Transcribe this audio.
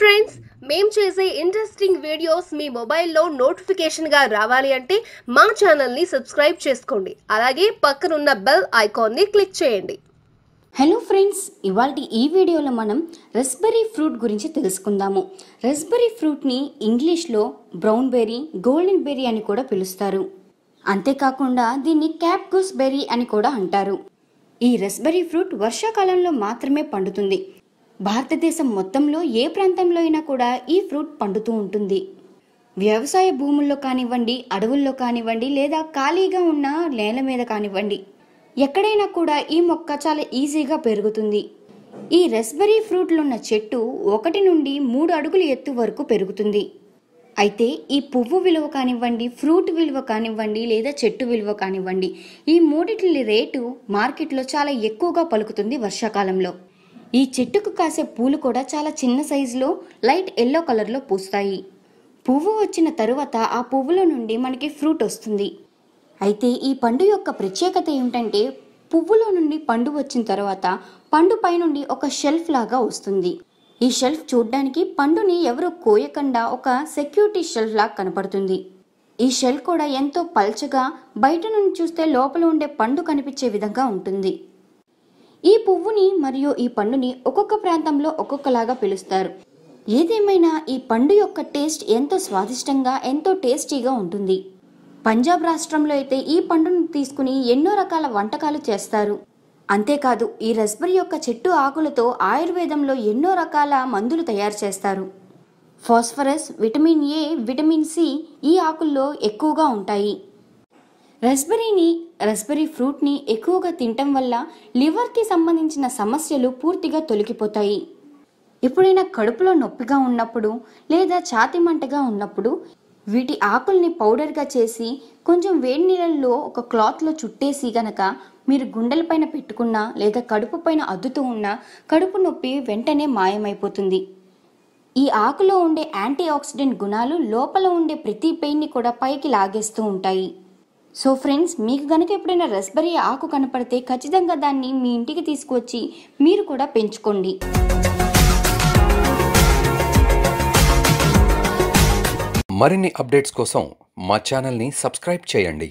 friends మేము చేసే interesting videos మీ మొబైల్లో నోటిఫికేషన్గా రావాలి అంటే మా ఛానల్ని సబ్స్క్రైబ్ చేసుకోండి అలాగే పక్కనున్న బెల్ ఐకాన్ని క్లిక్ చేయండి హలో ఫ్రెండ్స్ ఇవాళ ఈ వీడియోలో మనం రెస్బెరీ ఫ్రూట్ గురించి తెలుసుకుందాము రెస్బెరీ ఫ్రూట్ని ఇంగ్లీష్లో బ్రౌన్ బెర్రీ గోల్డెన్ బెర్రీ అని కూడా పిలుస్తారు అంతేకాకుండా దీన్ని క్యాప్ గూస్ బెర్రీ అని కూడా అంటారు ఈ రెస్బెరీ ఫ్రూట్ వర్షాకాలంలో మాత్రమే పండుతుంది భారతదేశం మొత్తంలో ఏ ప్రాంతంలో అయినా కూడా ఈ ఫ్రూట్ పండుతూ ఉంటుంది వ్యవసాయ భూముల్లో కానివ్వండి అడవుల్లో కానివ్వండి లేదా ఖాళీగా ఉన్న నేల మీద కానివ్వండి ఎక్కడైనా కూడా ఈ మొక్క చాలా ఈజీగా పెరుగుతుంది ఈ రెస్బెరీ ఫ్రూట్లున్న చెట్టు ఒకటి నుండి మూడు అడుగుల ఎత్తు వరకు పెరుగుతుంది అయితే ఈ పువ్వు విలువ కానివ్వండి ఫ్రూట్ విలువ కానివ్వండి లేదా చెట్టు విలువ కానివ్వండి ఈ మూడిటి రేటు మార్కెట్లో చాలా ఎక్కువగా పలుకుతుంది వర్షాకాలంలో ఈ చెట్టుకు కాసే పూలు కూడా చాలా చిన్న సైజులో లైట్ ఎల్లో కలర్లో పూస్తాయి పువ్వు వచ్చిన తరువాత ఆ పువ్వుల నుండి మనకి ఫ్రూట్ వస్తుంది అయితే ఈ పండు యొక్క ప్రత్యేకత ఏమిటంటే పువ్వులో నుండి పండు వచ్చిన తర్వాత పండు పైనుండి ఒక షెల్ఫ్ లాగా వస్తుంది ఈ షెల్ఫ్ చూడ్డానికి పండుని ఎవరు కోయకుండా ఒక సెక్యూరిటీ షెల్ఫ్ లాగా కనపడుతుంది ఈ షెల్ కూడా ఎంతో పల్చగా బయట నుండి చూస్తే లోపల ఉండే పండు కనిపించే విధంగా ఉంటుంది ఈ పువ్వుని మరియు ఈ పండుని ఒక్కొక్క ప్రాంతంలో ఒక్కొక్కలాగా పిలుస్తారు ఏదేమైనా ఈ పండు యొక్క టేస్ట్ ఎంతో స్వాదిష్టంగా ఎంతో టేస్టీగా ఉంటుంది పంజాబ్ రాష్ట్రంలో అయితే ఈ పండును తీసుకుని ఎన్నో రకాల వంటకాలు చేస్తారు అంతేకాదు ఈ రస్బరి యొక్క చెట్టు ఆకులతో ఆయుర్వేదంలో ఎన్నో రకాల మందులు తయారు చేస్తారు phosphorus vitamin A vitamin C ఈ ఆకుల్లో ఎక్కువగా ఉంటాయి రస్బెర్రీని రస్బెర్రీ ఫ్రూట్ని ఎక్కువగా తినటం వల్ల లివర్కి సంబంధించిన సమస్యలు పూర్తిగా తొలగిపోతాయి ఎప్పుడైనా కడుపులో నొప్పిగా ఉన్నప్పుడు లేదా ఛాతి మంటగా ఉన్నప్పుడు వీటి ఆకుల్ని పౌడర్గా చేసి కొంచెం వేడి నీళ్ళల్లో ఒక క్లాత్లో చుట్టేసి గనక మీరు గుండెలపైన పెట్టుకున్నా లేదా కడుపు పైన అద్దుతూ ఉన్నా కడుపు నొప్పి వెంటనే మాయమైపోతుంది ఈ ఆకులో ఉండే యాంటీ ఆక్సిడెంట్ గుణాలు లోపల ఉండే ప్రతి పెయిన్ని కూడా పైకి లాగేస్తూ ఉంటాయి సో ఫ్రెండ్స్ మీకు కనుక ఎప్పుడైనా రస్బెర్రీ ఆకు కనపడితే ఖచ్చితంగా దాన్ని మీ ఇంటికి తీసుకువచ్చి మీరు కూడా పెంచుకోండి మరిన్ని అప్డేట్స్ కోసం మా ఛానల్ని సబ్స్క్రైబ్ చేయండి